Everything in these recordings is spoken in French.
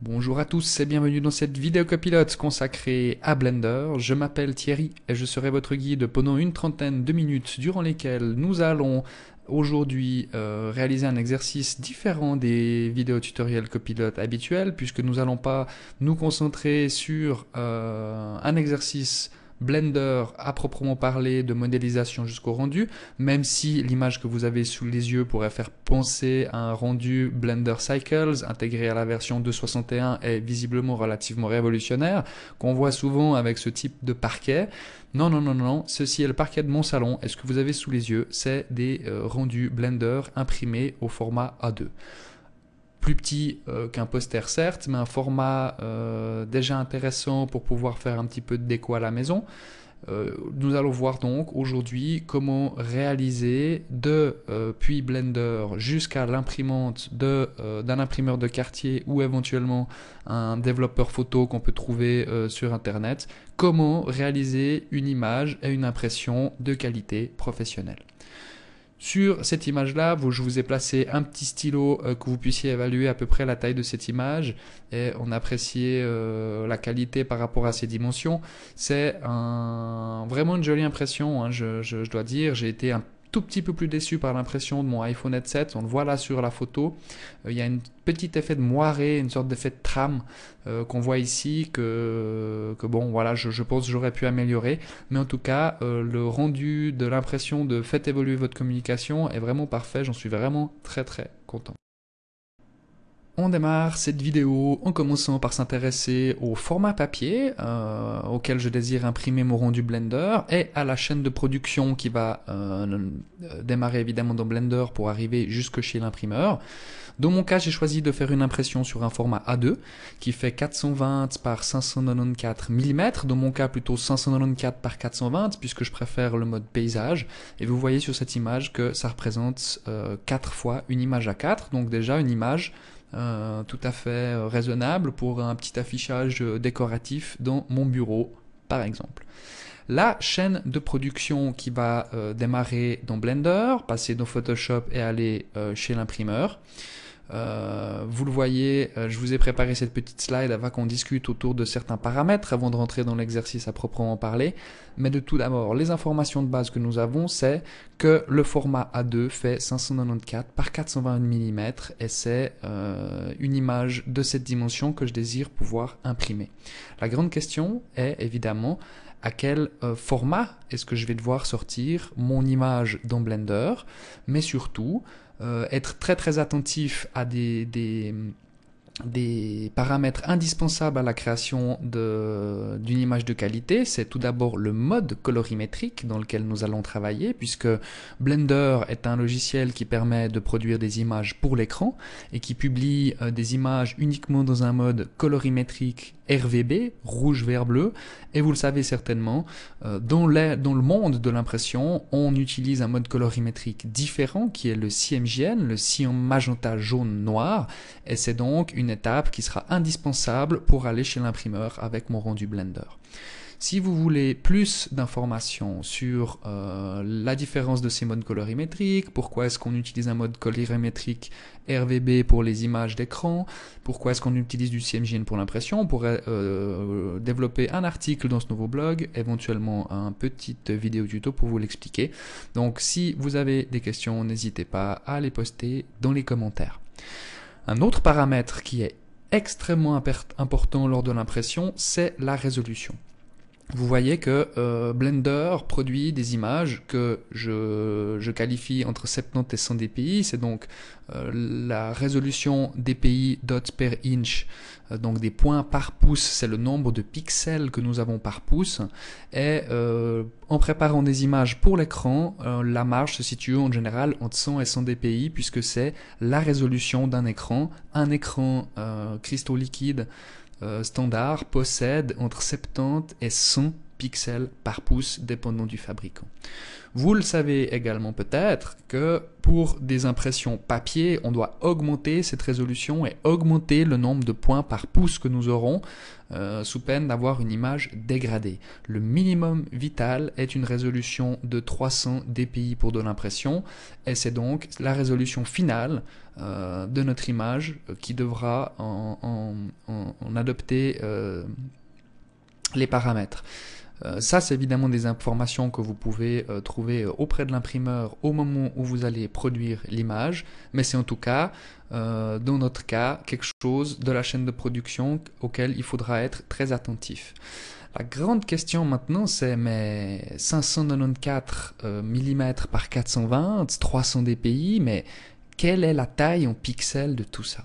Bonjour à tous et bienvenue dans cette vidéo copilote consacrée à Blender. Je m'appelle Thierry et je serai votre guide pendant une trentaine de minutes durant lesquelles nous allons aujourd'hui euh, réaliser un exercice différent des vidéos tutoriels copilote habituels puisque nous n'allons pas nous concentrer sur euh, un exercice Blender à proprement parler de modélisation jusqu'au rendu, même si l'image que vous avez sous les yeux pourrait faire penser à un rendu Blender Cycles intégré à la version 2.61 est visiblement relativement révolutionnaire, qu'on voit souvent avec ce type de parquet. Non, non, non, non, ceci est le parquet de mon salon et ce que vous avez sous les yeux, c'est des euh, rendus Blender imprimés au format A2 plus petit euh, qu'un poster certes, mais un format euh, déjà intéressant pour pouvoir faire un petit peu de déco à la maison. Euh, nous allons voir donc aujourd'hui comment réaliser de puis Blender jusqu'à l'imprimante d'un imprimeur de quartier ou éventuellement un développeur photo qu'on peut trouver sur internet, comment réaliser une image et une impression de qualité professionnelle. Sur cette image-là, je vous ai placé un petit stylo euh, que vous puissiez évaluer à peu près la taille de cette image et on appréciait euh, la qualité par rapport à ses dimensions. C'est un, vraiment une jolie impression, hein, je, je, dois dire. J'ai été un tout petit peu plus déçu par l'impression de mon iPhone 7, On le voit là sur la photo. Euh, il y a un petit effet de moiré, une sorte d'effet de trame euh, qu'on voit ici que, que bon voilà, je, pense j'aurais pu améliorer. Mais en tout cas, euh, le rendu de l'impression de faites évoluer votre communication est vraiment parfait. J'en suis vraiment très très content. On démarre cette vidéo en commençant par s'intéresser au format papier euh, auquel je désire imprimer mon rendu Blender et à la chaîne de production qui va euh, euh, démarrer évidemment dans Blender pour arriver jusque chez l'imprimeur. Dans mon cas, j'ai choisi de faire une impression sur un format A2 qui fait 420 par 594 mm, dans mon cas plutôt 594 par 420 puisque je préfère le mode paysage et vous voyez sur cette image que ça représente quatre 4 fois une image à 4 donc déjà une image euh, tout à fait euh, raisonnable pour un petit affichage euh, décoratif dans mon bureau, par exemple. La chaîne de production qui va démarrer dans Blender, passer dans Photoshop et aller chez l'imprimeur. Euh, vous le voyez, euh, je vous ai préparé cette petite slide avant qu'on discute autour de certains paramètres avant de rentrer dans l'exercice à proprement parler. Mais de tout d'abord, les informations de base que nous avons, c'est que le format A2 fait 594 par 420 mm et c'est euh, une image de cette dimension que je désire pouvoir imprimer. La grande question est évidemment à quel format est-ce que je vais devoir sortir mon image dans Blender, mais surtout euh, être très très attentif à des, paramètres indispensables à la création d'une image de qualité, c'est tout d'abord le mode colorimétrique dans lequel nous allons travailler, puisque Blender est un logiciel qui permet de produire des images pour l'écran et qui publie euh, des images uniquement dans un mode colorimétrique RVB, rouge, vert, bleu, et vous le savez certainement, euh, dans, dans le monde de l'impression, on utilise un mode colorimétrique différent qui est le CMJN, le cyan magenta jaune noir, et c'est donc une étape qui sera indispensable pour aller chez l'imprimeur avec mon rendu Blender. Si vous voulez plus d'informations sur euh, la différence de ces modes colorimétriques, pourquoi est-ce qu'on utilise un mode colorimétrique RVB pour les images d'écran, pourquoi est-ce qu'on utilise du CMGN pour l'impression, on pourrait euh, développer un article dans ce nouveau blog, éventuellement un petit vidéo tuto pour vous l'expliquer. Donc si vous avez des questions, n'hésitez pas à les poster dans les commentaires. Un autre paramètre qui est extrêmement important lors de l'impression, c'est la résolution vous voyez que euh, Blender produit des images que je, je, qualifie entre 70 et 100 dpi, c'est donc euh, la résolution dpi dots per inch, euh, donc des points par pouce, c'est le nombre de pixels que nous avons par pouce, et en préparant des images pour l'écran, la marge se situe en général entre 100 et 100 dpi, puisque c'est la résolution d'un écran, un écran cristaux liquides, euh, standard possède entre 70 et 100 pixels par pouce dépendant du fabricant. Vous le savez également peut-être que pour des impressions papier, on doit augmenter cette résolution et augmenter le nombre de points par pouce que nous aurons euh, sous peine d'avoir une image dégradée. Le minimum vital est une résolution de 300 dpi pour de l'impression et c'est donc la résolution finale euh, de notre image euh, qui devra en, adopter les paramètres. Euh, ça, c'est évidemment des informations que vous pouvez euh, trouver euh, auprès de l'imprimeur au moment où vous allez produire l'image, mais c'est en tout cas, dans notre cas, quelque chose de la chaîne de production auquel il faudra être très attentif. La grande question maintenant, c'est mais 594 mm par 420, 300 dpi, mais quelle est la taille en pixels de tout ça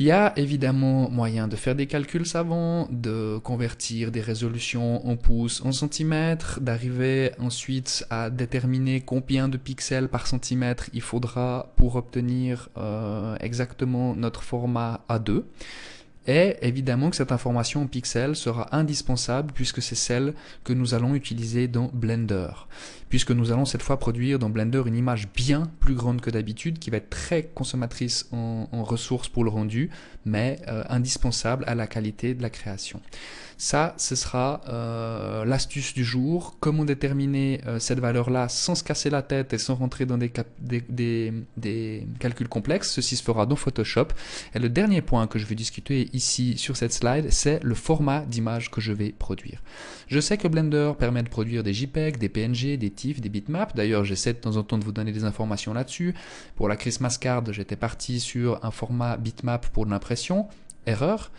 il y a évidemment moyen de faire des calculs savants, de convertir des résolutions en pouces, en centimètres, d'arriver ensuite à déterminer combien de pixels par centimètre il faudra pour obtenir euh, exactement notre format A2. Et évidemment que cette information en pixel sera indispensable puisque c'est celle que nous allons utiliser dans Blender. Puisque nous allons cette fois produire dans Blender une image bien plus grande que d'habitude qui va être très consommatrice en, ressources pour le rendu, mais euh, indispensable à la qualité de la création. Ça, ce sera euh, l'astuce du jour. Comment déterminer euh, cette valeur-là sans se casser la tête et sans rentrer dans des, calculs complexes. Ceci se fera dans Photoshop. Et le dernier point que je vais discuter ici sur cette slide, c'est le format d'image que je vais produire. Je sais que Blender permet de produire des JPEG, des PNG, des TIFF, des bitmaps. D'ailleurs, j'essaie de temps en temps de vous donner des informations là-dessus. Pour la Christmas card, j'étais parti sur un format bitmap pour l'impression. Erreur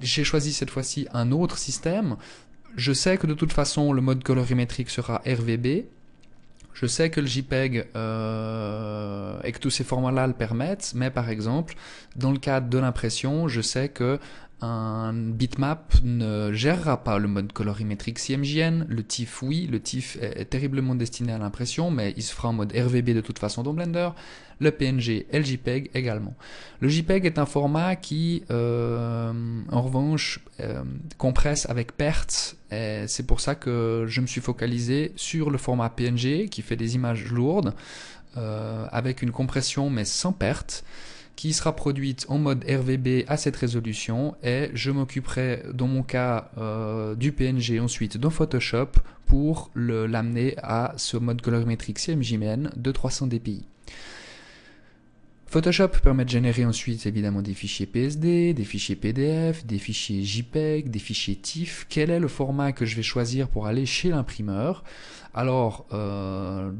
j'ai choisi cette fois-ci un autre système. Je sais que de toute façon le mode colorimétrique sera RVB. Je sais que le JPEG euh, et que tous ces formats-là le permettent, mais par exemple, dans le cadre de l'impression, je sais que un bitmap ne gérera pas le mode colorimétrique CMJN, le TIFF oui, le TIFF est terriblement destiné à l'impression, mais il se fera en mode RVB de toute façon dans Blender, le PNG et le JPEG également. Le JPEG est un format qui, euh, en revanche, euh, compresse avec perte, et c'est pour ça que je me suis focalisé sur le format PNG qui fait des images lourdes, euh, avec une compression mais sans perte qui sera produite en mode RVB à cette résolution et je m'occuperai dans mon cas euh, du PNG ensuite dans Photoshop pour l'amener à ce mode colorimétrique CMJMN de 300 dpi. Photoshop permet de générer ensuite évidemment des fichiers PSD, des fichiers PDF, des fichiers JPEG, des fichiers TIFF. Quel est le format que je vais choisir pour aller chez l'imprimeur Alors, euh,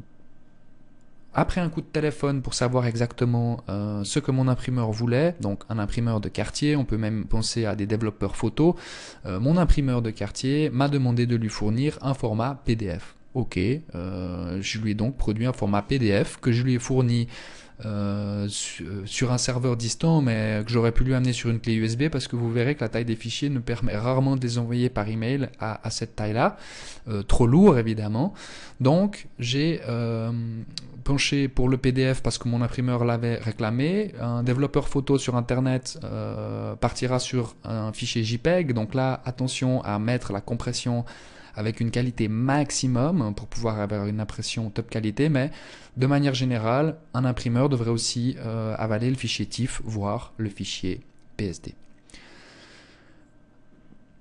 après un coup de téléphone pour savoir exactement euh, ce que mon imprimeur voulait, donc un imprimeur de quartier, on peut même penser à des développeurs photo, euh, mon imprimeur de quartier m'a demandé de lui fournir un format PDF. Ok, euh, je lui ai donc produit un format PDF que je lui ai fourni euh, euh, sur un serveur distant, mais que j'aurais pu lui amener sur une clé USB parce que vous verrez que la taille des fichiers ne permet rarement de les envoyer par email à, à cette taille-là, euh, trop lourd évidemment. Donc j'ai penché pour le PDF parce que mon imprimeur l'avait réclamé. Un développeur photo sur internet partira sur un fichier JPEG, donc là attention à mettre la compression avec une qualité maximum pour pouvoir avoir une impression top qualité, mais de manière générale, un imprimeur devrait aussi euh, avaler le fichier TIFF, voire le fichier PSD.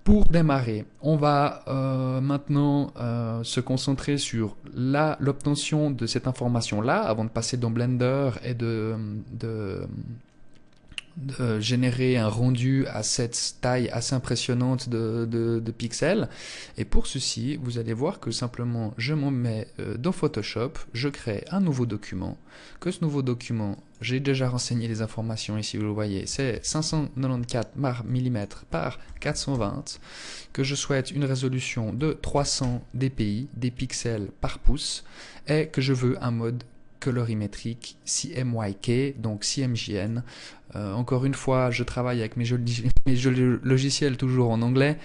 Pour démarrer, on va euh, maintenant euh, se concentrer sur l'obtention de cette information-là, avant de passer dans Blender et de, de de générer un rendu à cette taille assez impressionnante de, pixels. Et pour ceci, vous allez voir que simplement je m'en mets euh, dans Photoshop, je crée un nouveau document, que ce nouveau document, j'ai déjà renseigné les informations ici, vous le voyez, c'est 594 mm par 420, que je souhaite une résolution de 300 dpi, des pixels par pouce, et que je veux un mode colorimétrique CMYK, donc CMJN. Euh, encore une fois, je travaille avec mes, jeux, logiciels toujours en anglais.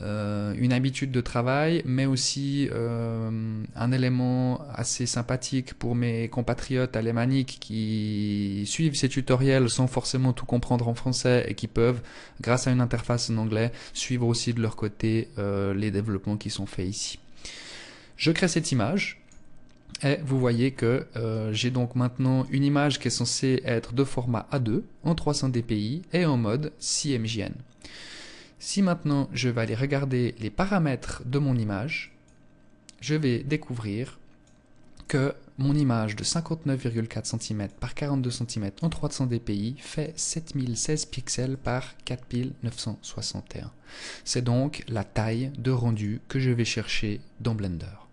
Euh, une habitude de travail, mais aussi euh, un élément assez sympathique pour mes compatriotes alémaniques qui suivent ces tutoriels sans forcément tout comprendre en français et qui peuvent, grâce à une interface en anglais, suivre aussi de leur côté les développements qui sont faits ici. Je crée cette image, et vous voyez que euh, j'ai donc maintenant une image qui est censée être de format A2 en 300 dpi et en mode CMJN. Si maintenant je vais aller regarder les paramètres de mon image, je vais découvrir que mon image de 59,4 cm par 42 cm en 300 dpi fait 7016 pixels par 4961. C'est donc la taille de rendu que je vais chercher dans Blender.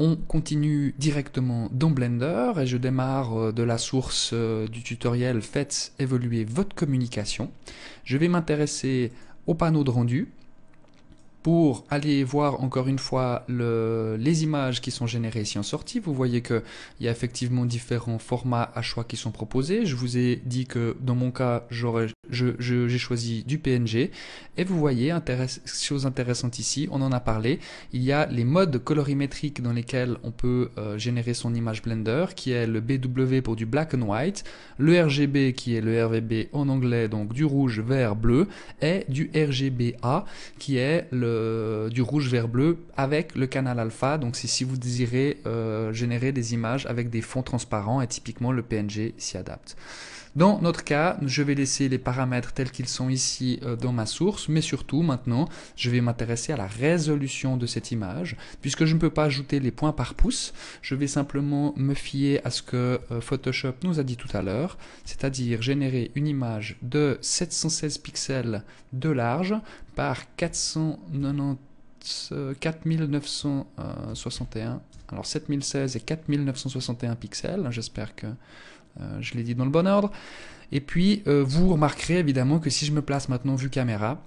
On continue directement dans Blender et je démarre euh, de la source euh, du tutoriel Faites évoluer votre communication. Je vais m'intéresser au panneau de rendu pour aller voir encore une fois les images qui sont générées ici en sortie, vous voyez qu'il y a effectivement différents formats à choix qui sont proposés. Je vous ai dit que dans mon cas, j'ai choisi du PNG. Et vous voyez, chose intéressante ici, on en a parlé, il y a les modes colorimétriques dans lesquels on peut euh, générer son image Blender, qui est le BW pour du black and white, le RGB qui est le RVB en anglais, donc du rouge, vert, bleu, et du RGBA qui est le euh, du rouge vert bleu avec le canal alpha. Donc c'est si vous désirez euh, générer des images avec des fonds transparents et typiquement le PNG s'y adapte. Dans notre cas, je vais laisser les paramètres tels qu'ils sont ici euh, dans ma source, mais surtout maintenant, je vais m'intéresser à la résolution de cette image. Puisque je ne peux pas ajouter les points par pouce, je vais simplement me fier à ce que euh, Photoshop nous a dit tout à l'heure, c'est-à-dire générer une image de 716 pixels de large par 4961, euh, alors 7016 et 4961 pixels, j'espère que euh, je l'ai dit dans le bon ordre. Et puis, euh, vous remarquerez évidemment que si je me place maintenant vue caméra,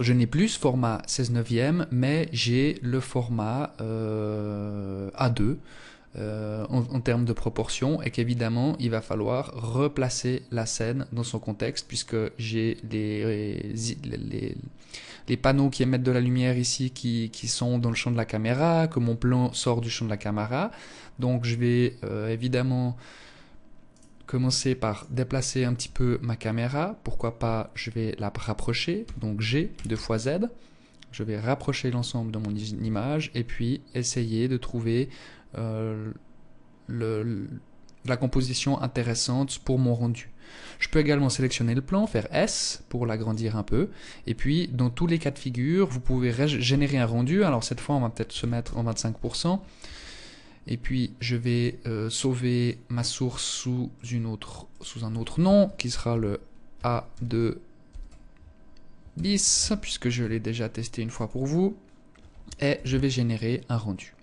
je n'ai plus ce format 16 neuvième, mais j'ai le format euh, A2 en, termes de proportion et qu'évidemment il va falloir replacer la scène dans son contexte puisque j'ai les, les, panneaux qui émettent de la lumière ici qui, sont dans le champ de la caméra, que mon plan sort du champ de la caméra. Donc je vais évidemment commencer par déplacer un petit peu ma caméra. Pourquoi pas, je vais la rapprocher. Donc G, 2 fois Z. Je vais rapprocher l'ensemble de mon image et puis essayer de trouver euh, la composition intéressante pour mon rendu. Je peux également sélectionner le plan, faire S pour l'agrandir un peu. Et puis, dans tous les cas de figure, vous pouvez générer un rendu. Alors cette fois, on va peut-être se mettre en 25% et puis je vais euh, sauver ma source sous, une autre, sous un autre nom qui sera le A2 bis puisque je l'ai déjà testé une fois pour vous et je vais générer un rendu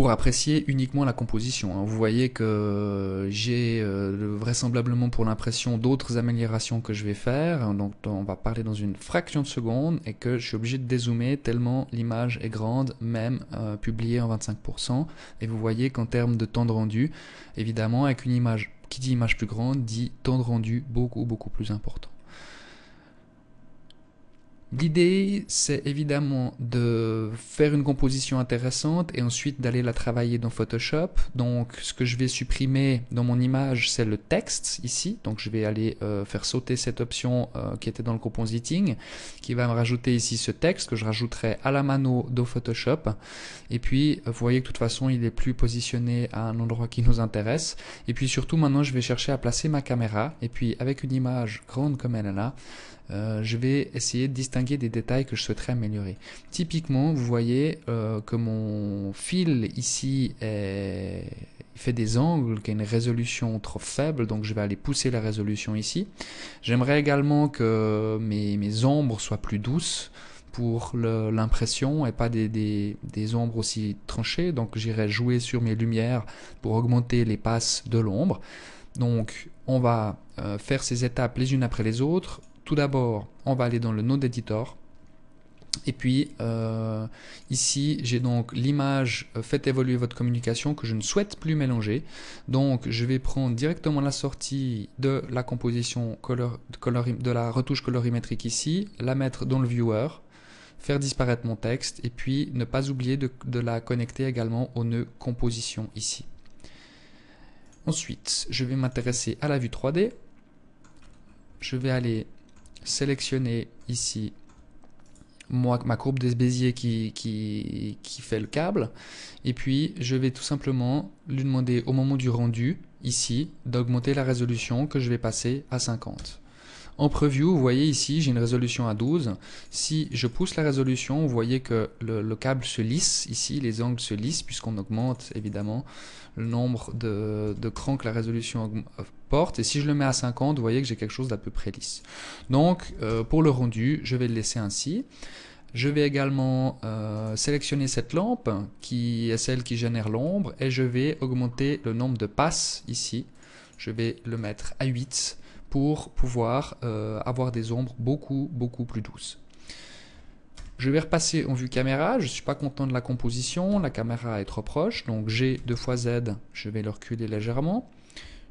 pour apprécier uniquement la composition. Hein. Vous voyez que j'ai euh, vraisemblablement pour l'impression d'autres améliorations que je vais faire, hein, donc on va parler dans une fraction de seconde et que je suis obligé de dézoomer tellement l'image est grande, même euh, publiée en 25%. Et vous voyez qu'en termes de temps de rendu, évidemment avec une image qui dit image plus grande dit temps de rendu beaucoup beaucoup plus important. L'idée, c'est évidemment de faire une composition intéressante et ensuite d'aller la travailler dans Photoshop. Donc, ce que je vais supprimer dans mon image, c'est le texte ici. Donc, je vais aller euh, faire sauter cette option euh, qui était dans le compositing, qui va me rajouter ici ce texte que je rajouterai à la mano dans Photoshop. Et puis, euh, vous voyez que de toute façon, il est plus positionné à un endroit qui nous intéresse. Et puis, surtout, maintenant, je vais chercher à placer ma caméra. Et puis, avec une image grande comme elle est là, euh, je vais essayer de distinguer des détails que je souhaiterais améliorer. Typiquement, vous voyez euh, que mon fil ici fait des angles, qui a une résolution trop faible, donc je vais aller pousser la résolution ici. J'aimerais également que mes, ombres soient plus douces pour l'impression et pas des, ombres aussi tranchées. Donc j'irai jouer sur mes lumières pour augmenter les passes de l'ombre. Donc on va euh, faire ces étapes les unes après les autres. Tout d'abord, on va aller dans le node d'éditeur Et puis euh, ici, j'ai donc l'image euh, fait évoluer votre communication que je ne souhaite plus mélanger. Donc je vais prendre directement la sortie de la composition color, color, de la retouche colorimétrique ici, la mettre dans le viewer, faire disparaître mon texte et puis ne pas oublier de, de la connecter également au nœud composition ici. Ensuite, je vais m'intéresser à la vue 3D. Je vais aller sélectionner ici moi, ma courbe des Béziers qui, qui, fait le câble. Et puis, je vais tout simplement lui demander au moment du rendu, ici, d'augmenter la résolution que je vais passer à 50. En preview, vous voyez ici, j'ai une résolution à 12. Si je pousse la résolution, vous voyez que le, câble se lisse ici, les angles se lissent puisqu'on augmente évidemment le nombre de, crans que la résolution euh, porte. Et si je le mets à 50, vous voyez que j'ai quelque chose d'à peu près lisse. Donc, euh, pour le rendu, je vais le laisser ainsi. Je vais également euh, sélectionner cette lampe qui est celle qui génère l'ombre et je vais augmenter le nombre de passes ici. Je vais le mettre à 8 pour pouvoir euh, avoir des ombres beaucoup, beaucoup plus douces. Je vais repasser en vue caméra, je ne suis pas content de la composition, la caméra est trop proche, donc G 2 fois Z, je vais le reculer légèrement.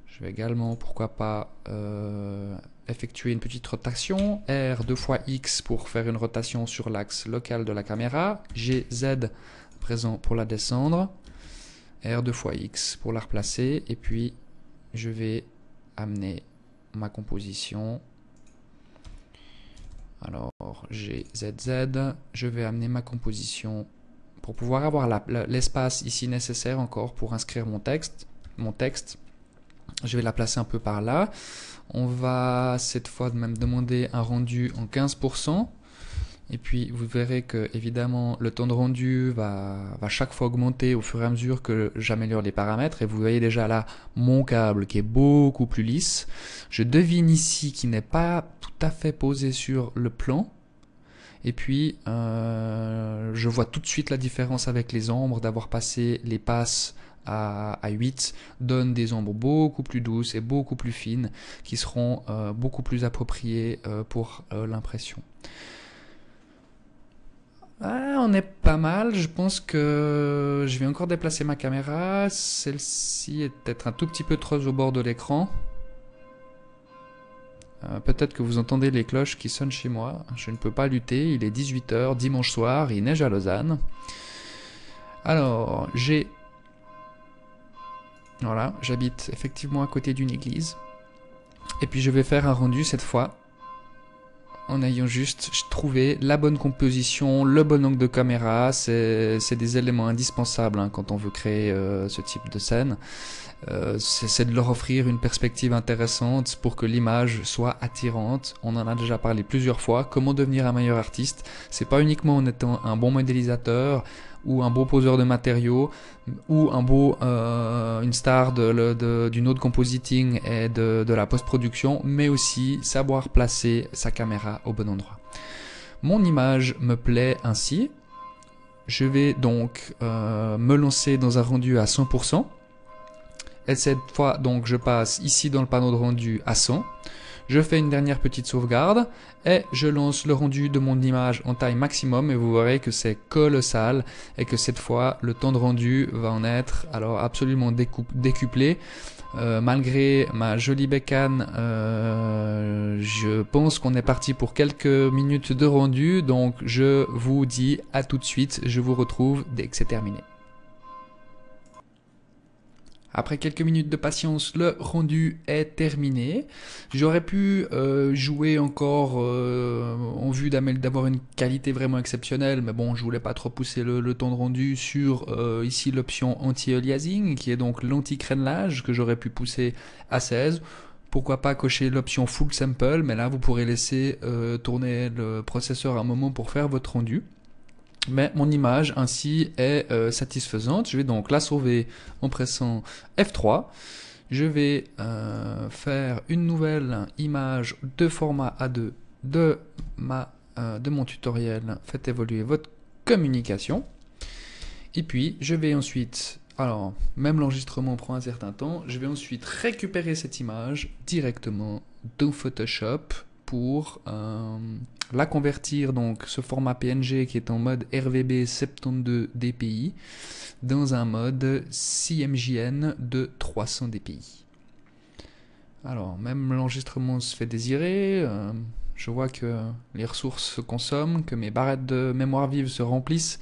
Je vais également, pourquoi pas, euh, effectuer une petite rotation. R 2 fois X pour faire une rotation sur l'axe local de la caméra. GZ Z présent pour la descendre. R 2 fois X pour la replacer. Et puis, je vais amener ma composition. Alors, j'ai ZZ. Je vais amener ma composition pour pouvoir avoir l'espace ici nécessaire encore pour inscrire mon texte. Mon texte. Je vais la placer un peu par là. On va cette fois même demander un rendu en 15%. Et puis vous verrez que évidemment le temps de rendu va, va chaque fois augmenter au fur et à mesure que j'améliore les paramètres. Et vous voyez déjà là mon câble qui est beaucoup plus lisse. Je devine ici qu'il n'est pas tout à fait posé sur le plan. Et puis euh, je vois tout de suite la différence avec les ombres d'avoir passé les passes à, 8 donne des ombres beaucoup plus douces et beaucoup plus fines qui seront euh, beaucoup plus appropriées euh, pour l'impression. Ah, on est pas mal. Je pense que je vais encore déplacer ma caméra. Celle-ci est peut-être un tout petit peu trop au bord de l'écran. Euh, peut-être que vous entendez les cloches qui sonnent chez moi. Je ne peux pas lutter. Il est 18h, dimanche soir. Il neige à Lausanne. Alors, j'ai... Voilà, j'habite effectivement à côté d'une église. Et puis je vais faire un rendu cette fois en ayant juste trouvé la bonne composition, le bon angle de caméra. C'est des éléments indispensables hein, quand on veut créer euh, ce type de scène. Euh, c'est de leur offrir une perspective intéressante pour que l'image soit attirante. On en a déjà parlé plusieurs fois. Comment devenir un meilleur artiste C'est pas uniquement en étant un bon modélisateur, ou un beau poseur de matériaux, ou un beau, euh, une star de, de, du node compositing et de, la post-production, mais aussi savoir placer sa caméra au bon endroit. Mon image me plaît ainsi. Je vais donc euh, me lancer dans un rendu à 100%. Et cette fois, donc, je passe ici dans le panneau de rendu à 100. Je fais une dernière petite sauvegarde et je lance le rendu de mon image en taille maximum et vous verrez que c'est colossal et que cette fois le temps de rendu va en être alors absolument décuplé. Euh, malgré ma jolie bécane, euh, je pense qu'on est parti pour quelques minutes de rendu, donc je vous dis à tout de suite, je vous retrouve dès que c'est terminé. Après quelques minutes de patience, le rendu est terminé. J'aurais pu euh, jouer encore euh, en vue d'avoir une qualité vraiment exceptionnelle, mais bon, je voulais pas trop pousser le, ton temps de rendu sur euh, ici l'option anti-aliasing, qui est donc l'anti-crénelage, que j'aurais pu pousser à 16. Pourquoi pas cocher l'option full sample, mais là vous pourrez laisser tourner le processeur un moment pour faire votre rendu mais mon image ainsi est euh, satisfaisante. Je vais donc la sauver en pressant F3. Je vais euh, faire une nouvelle image de format A2 de, ma, euh, de mon tutoriel Faites évoluer votre communication. Et puis, je vais ensuite, alors même l'enregistrement prend un certain temps, je vais ensuite récupérer cette image directement dans Photoshop pour euh, la convertir, donc ce format PNG qui est en mode RVB 72 dpi, dans un mode CMJN de 300 dpi. Alors, même l'enregistrement se fait désirer. Euh, je vois que les ressources se consomment, que mes barrettes de mémoire vive se remplissent.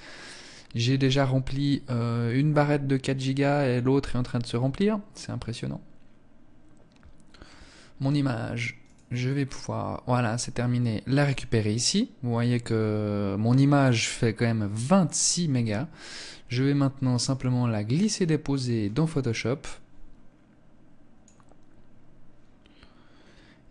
J'ai déjà rempli euh, une barrette de 4 Go et l'autre est en train de se remplir. C'est impressionnant. Mon image je vais pouvoir, voilà, c'est terminé, la récupérer ici. Vous voyez que mon image fait quand même 26 mégas. Je vais maintenant simplement la glisser déposer dans Photoshop.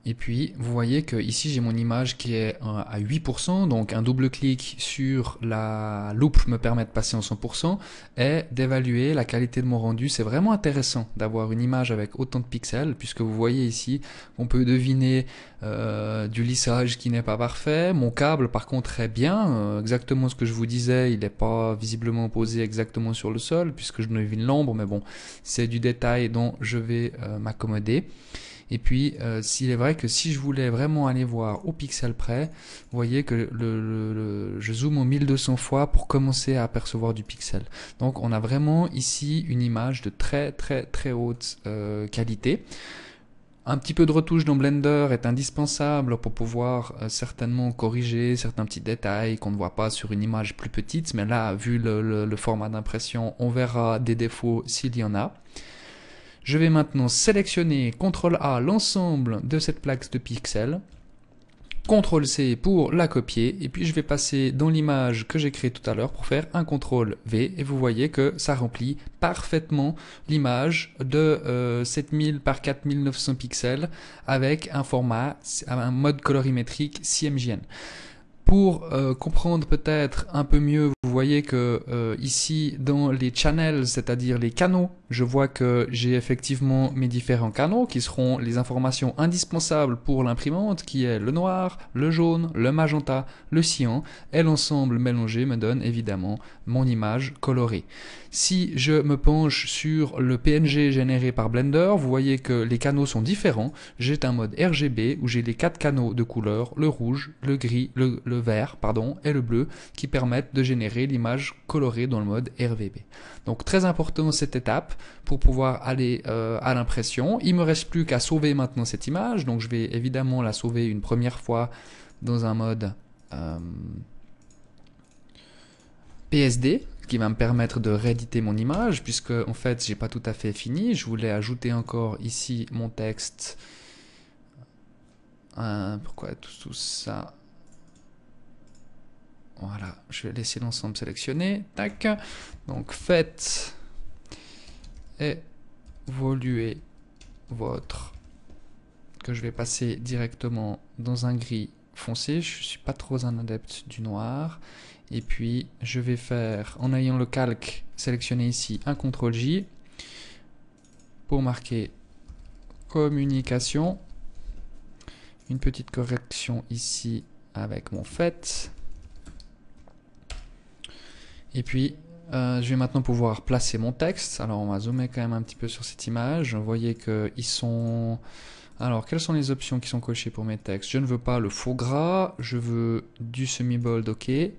Et puis, vous voyez que ici, j'ai mon image qui est euh, à 8%, donc un double clic sur la loupe me permet de passer en 100% et d'évaluer la qualité de mon rendu. C'est vraiment intéressant d'avoir une image avec autant de pixels, puisque vous voyez ici, on peut deviner euh, du lissage qui n'est pas parfait. Mon câble, par contre, est bien, euh, exactement ce que je vous disais, il n'est pas visiblement posé exactement sur le sol, puisque je ne devine l'ombre, mais bon, c'est du détail dont je vais m'accommoder. Et puis, euh, s'il est vrai que si je voulais vraiment aller voir au pixel près, vous voyez que je zoome au 1200 fois pour commencer à apercevoir du pixel. Donc, on a vraiment ici une image de très très très haute euh, qualité. Un petit peu de retouche dans Blender est indispensable pour pouvoir euh, certainement corriger certains petits détails qu'on ne voit pas sur une image plus petite, mais là, vu le format d'impression, on verra des défauts s'il y en a. Je vais maintenant sélectionner CTRL A l'ensemble de cette plaque de pixels. CTRL C pour la copier et puis je vais passer dans l'image que j'ai créée tout à l'heure pour faire un CTRL V et vous voyez que ça remplit parfaitement l'image de 7000 euh, par 4900 pixels avec un format, un mode colorimétrique CMJN. Pour euh, comprendre peut-être un peu mieux, vous voyez que euh, ici dans les channels, c'est-à-dire les canaux, je vois que j'ai effectivement mes différents canaux qui seront les informations indispensables pour l'imprimante qui est le noir, le jaune, le magenta, le cyan et l'ensemble mélangé me donne évidemment mon image colorée. Si je me penche sur le PNG généré par Blender, vous voyez que les canaux sont différents. J'ai un mode RGB où j'ai les quatre canaux de couleur, le rouge, le gris, le vert pardon, et le bleu qui permettent de générer l'image colorée dans le mode RVB. Donc très important cette étape pour pouvoir aller euh, à l'impression. Il me reste plus qu'à sauver maintenant cette image, donc je vais évidemment la sauver une première fois dans un mode euh, PSD, qui va me permettre de rééditer mon image puisque en fait j'ai pas tout à fait fini je voulais ajouter encore ici mon texte euh, pourquoi tout ça voilà, je vais laisser l'ensemble sélectionné. Tac. Donc faites évoluer votre que je vais passer directement dans un gris foncé. Je ne suis pas trop un adepte du noir. Et puis je vais faire, en ayant le calque sélectionné ici, un CTRL J pour marquer communication. Une petite correction ici avec mon fait. Et puis, euh, je vais maintenant pouvoir placer mon texte. Alors, on va zoomer quand même un petit peu sur cette image. Vous voyez qu'ils sont... Alors, quelles sont les options qui sont cochées pour mes textes Je ne veux pas le faux gras, je veux du semi-bold, ok. Et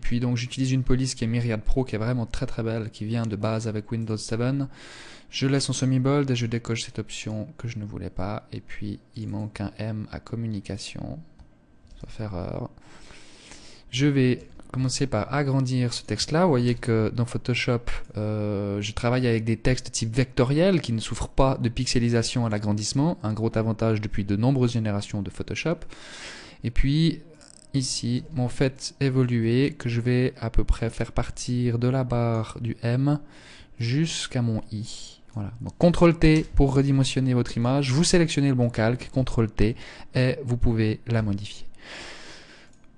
puis, donc, j'utilise une police qui est Myriad Pro, qui est vraiment très très belle, qui vient de base avec Windows 7. Je laisse en semi-bold et je décoche cette option que je ne voulais pas. Et puis, il manque un M à communication, sauf erreur. Je vais commencer par agrandir ce texte-là. Vous voyez que dans Photoshop, euh, je travaille avec des textes type vectoriel qui ne souffrent pas de pixelisation à l'agrandissement, un gros avantage depuis de nombreuses générations de Photoshop. Et puis ici, mon fait évoluer que je vais à peu près faire partir de la barre du M jusqu'à mon I. Voilà. Donc CTRL T pour redimensionner votre image, vous sélectionnez le bon calque, CTRL T et vous pouvez la modifier.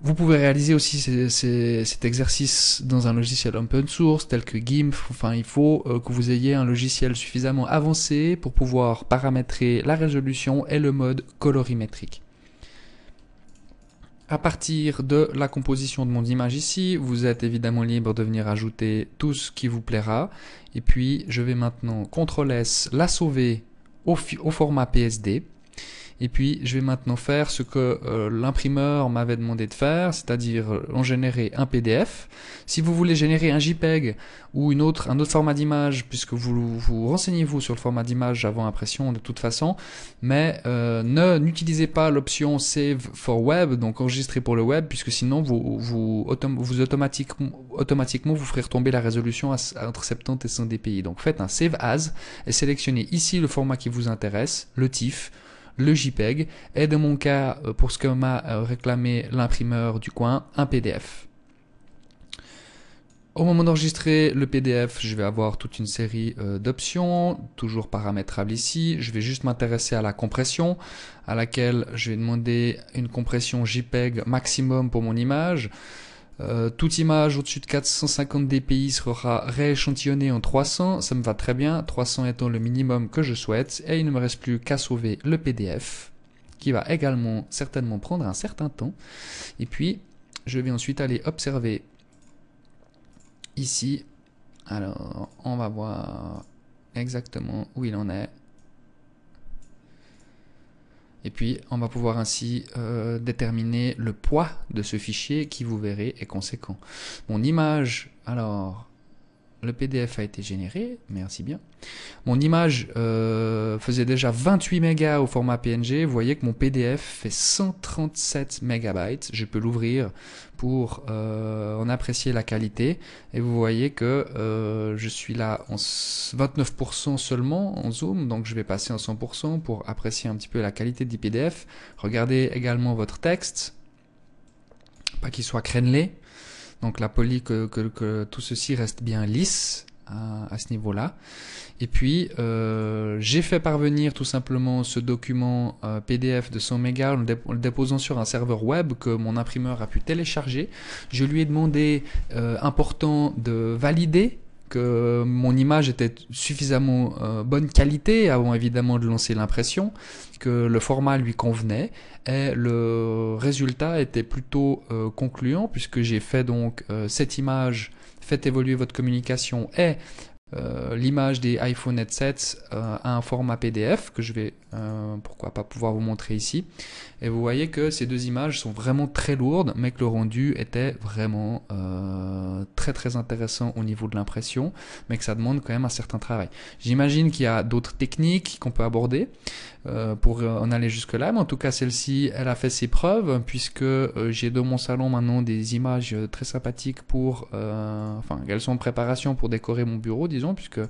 Vous pouvez réaliser aussi cet exercice dans un logiciel open source tel que GIMP. Enfin, il faut euh, que vous ayez un logiciel suffisamment avancé pour pouvoir paramétrer la résolution et le mode colorimétrique. À partir de la composition de mon image ici, vous êtes évidemment libre de venir ajouter tout ce qui vous plaira. Et puis, je vais maintenant CTRL S, la sauver au format PSD. Et puis, je vais maintenant faire ce que euh, l'imprimeur m'avait demandé de faire, c'est-à-dire euh, en générer un PDF. Si vous voulez générer un JPEG ou une autre, un autre format d'image, puisque vous vous renseignez-vous sur le format d'image avant impression de toute façon, mais euh, ne n'utilisez pas l'option Save for Web, donc enregistrer pour le web, puisque sinon vous, vous, vous automatiquement, vous ferez retomber la résolution à, entre 70 et 100 dpi. Donc faites un Save As et sélectionnez ici le format qui vous intéresse, le TIFF, le JPEG et dans mon cas, euh, pour ce que m'a euh, réclamé l'imprimeur du coin, un PDF. Au moment d'enregistrer le PDF, je vais avoir toute une série euh, d'options, toujours paramétrables ici. Je vais juste m'intéresser à la compression, à laquelle je vais demander une compression JPEG maximum pour mon image. Euh, toute image au-dessus de 450 dpi sera rééchantillonnée en 300, ça me va très bien, 300 étant le minimum que je souhaite, et il ne me reste plus qu'à sauver le PDF, qui va également certainement prendre un certain temps, et puis je vais ensuite aller observer ici, alors on va voir exactement où il en est, et puis, on va pouvoir ainsi euh, déterminer le poids de ce fichier qui, vous verrez, est conséquent. Mon image, alors, le PDF a été généré, merci bien. Mon image euh, faisait déjà 28 mégas au format PNG. Vous voyez que mon PDF fait 137 mégabytes. Je peux l'ouvrir pour euh, en apprécier la qualité. Et vous voyez que euh, je suis là en 29% seulement en zoom. Donc je vais passer en 100% pour apprécier un petit peu la qualité du PDF. Regardez également votre texte. Pas qu'il soit crénelé. Donc la polie, que, tout ceci reste bien lisse à, ce niveau-là. Et puis euh, j'ai fait parvenir tout simplement ce document euh, PDF de 100 mégas en le déposant sur un serveur web que mon imprimeur a pu télécharger. Je lui ai demandé, euh, important, de valider que mon image était suffisamment euh, bonne qualité avant évidemment de lancer l'impression, que le format lui convenait et le résultat était plutôt euh, concluant puisque j'ai fait donc euh, cette image, faites évoluer votre communication et euh, l'image des iPhone headsets sets euh, à un format PDF que je vais euh, pourquoi pas pouvoir vous montrer ici. Et vous voyez que ces deux images sont vraiment très lourdes, mais que le rendu était vraiment très très intéressant au niveau de l'impression, mais que ça demande quand même un certain travail. J'imagine qu'il y a d'autres techniques qu'on peut aborder pour en aller jusque là, mais en tout cas celle-ci, elle a fait ses preuves puisque j'ai dans mon salon maintenant des images très sympathiques pour, enfin, elles sont en préparation pour décorer mon bureau puisque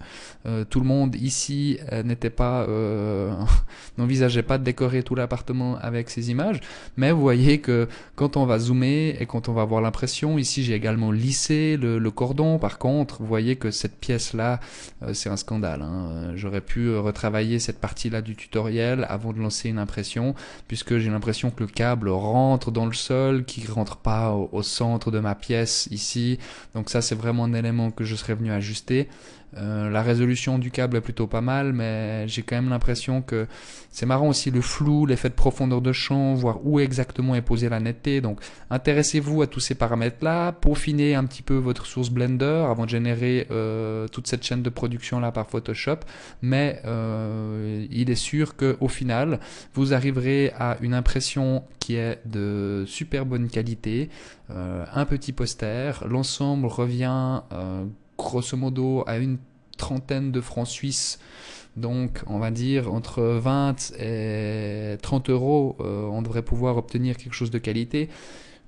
euh, tout le monde ici euh, n'était pas, euh, n'envisageait pas de décorer tout l'appartement avec ces images. Mais vous voyez que quand on va zoomer et quand on va voir l'impression, ici j'ai également lissé le, cordon. Par contre, vous voyez que cette pièce-là, c'est un scandale. Hein. J'aurais pu retravailler cette partie-là du tutoriel avant de lancer une impression, puisque j'ai l'impression que le câble rentre dans le sol, qui rentre pas au centre de ma pièce ici. Donc ça, c'est vraiment un élément que je serais venu ajuster. Euh, la résolution du câble est plutôt pas mal, mais j'ai quand même l'impression que c'est marrant aussi le flou, l'effet de profondeur de champ, voir où exactement est posée la netteté. Donc intéressez-vous à tous ces paramètres-là, peaufinez un petit peu votre source Blender avant de générer euh, toute cette chaîne de production-là par Photoshop, mais euh, il est sûr au final, vous arriverez à une impression qui est de super bonne qualité, un petit poster, l'ensemble revient grosso modo à une trentaine de francs suisses. Donc, on va dire entre 20 et 30 euros, euh, on devrait pouvoir obtenir quelque chose de qualité.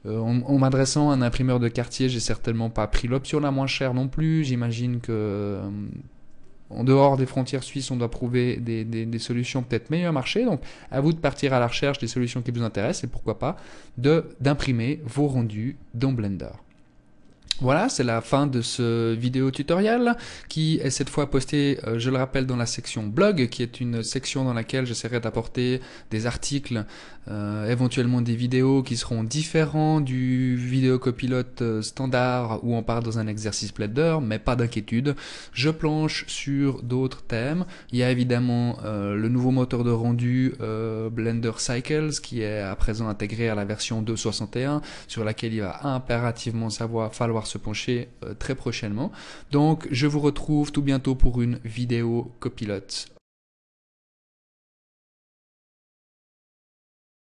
Euh, en, m'adressant à un imprimeur de quartier, j'ai certainement pas pris l'option la moins chère non plus. J'imagine que euh, en dehors des frontières suisses, on doit trouver des, solutions peut-être meilleures marché. Donc, à vous de partir à la recherche des solutions qui vous intéressent et pourquoi pas de d'imprimer vos rendus dans Blender. Voilà, c'est la fin de ce vidéo tutoriel qui est cette fois posté, euh, je le rappelle, dans la section blog, qui est une section dans laquelle j'essaierai d'apporter des articles euh, éventuellement des vidéos qui seront différents du vidéo copilote euh, standard où on parle dans un exercice Blender mais pas d'inquiétude. Je planche sur d'autres thèmes. Il y a évidemment euh, le nouveau moteur de rendu Blender Cycles qui est à présent intégré à la version 2.61 sur laquelle il va impérativement savoir falloir se pencher très prochainement. Donc je vous retrouve tout bientôt pour une vidéo copilote.